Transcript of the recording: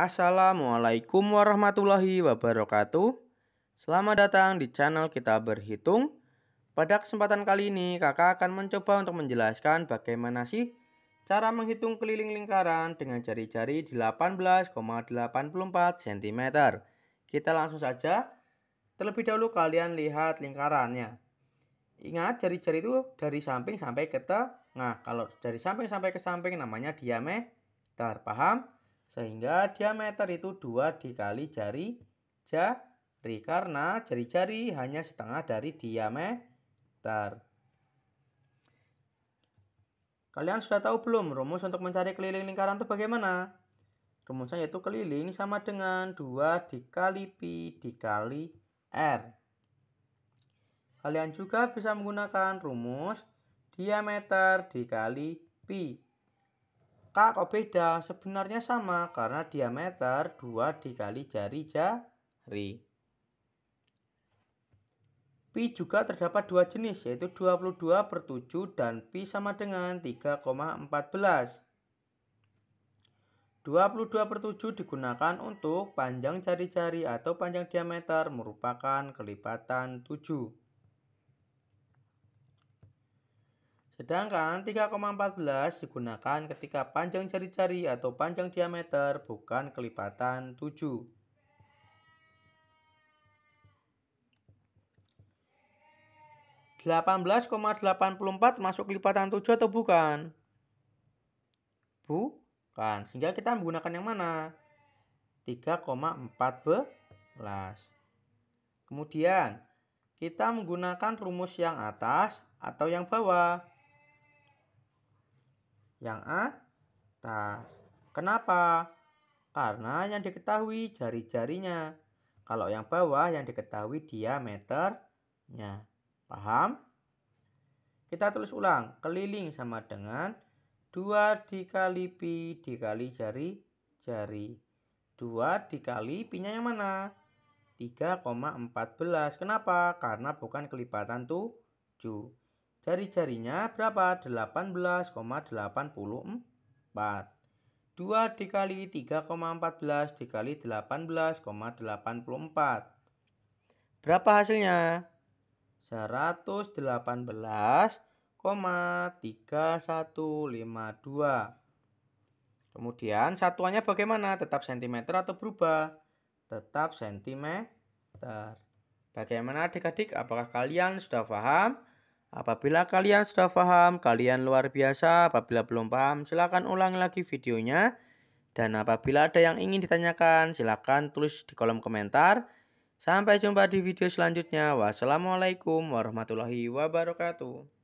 Assalamualaikum warahmatullahi wabarakatuh Selamat datang di channel kita berhitung Pada kesempatan kali ini kakak akan mencoba untuk menjelaskan bagaimana sih Cara menghitung keliling lingkaran dengan jari-jari di 18,84 cm Kita langsung saja Terlebih dahulu kalian lihat lingkarannya Ingat jari-jari itu dari samping sampai ke tengah Kalau dari samping sampai ke samping namanya diameter Paham? Sehingga diameter itu dua dikali jari jari karena jari-jari hanya setengah dari diameter. Kalian sudah tahu belum rumus untuk mencari keliling lingkaran itu bagaimana? Rumusnya yaitu keliling sama dengan 2 dikali pi dikali r. Kalian juga bisa menggunakan rumus diameter dikali pi. K kok beda? Sebenarnya sama karena diameter 2 dikali jari jari. Pi juga terdapat dua jenis yaitu 22 per 7 dan Pi sama dengan 3,14. 22 per 7 digunakan untuk panjang jari-jari atau panjang diameter merupakan kelipatan 7. Sedangkan 3,14 digunakan ketika panjang jari-jari atau panjang diameter bukan kelipatan 7. empat masuk kelipatan tujuh atau bukan? Bukan. Sehingga kita menggunakan yang mana? belas. Kemudian, kita menggunakan rumus yang atas atau yang bawah? yang atas. Kenapa? Karena yang diketahui jari-jarinya. Kalau yang bawah yang diketahui diameternya. Paham? Kita tulis ulang. Keliling sama dengan 2 dikali pi dikali jari-jari. 2 dikali pi-nya yang mana? 3,14. Kenapa? Karena bukan kelipatan 7. Jari-jarinya berapa? 18,84. 2 dikali 3,14 dikali 18,84. Berapa hasilnya? 118,3152. Kemudian satuannya bagaimana? Tetap sentimeter atau berubah? Tetap sentimeter. Bagaimana adik-adik? Apakah kalian sudah paham? Apabila kalian sudah paham, kalian luar biasa. Apabila belum paham, silakan ulang lagi videonya. Dan apabila ada yang ingin ditanyakan, silakan tulis di kolom komentar. Sampai jumpa di video selanjutnya. Wassalamualaikum warahmatullahi wabarakatuh.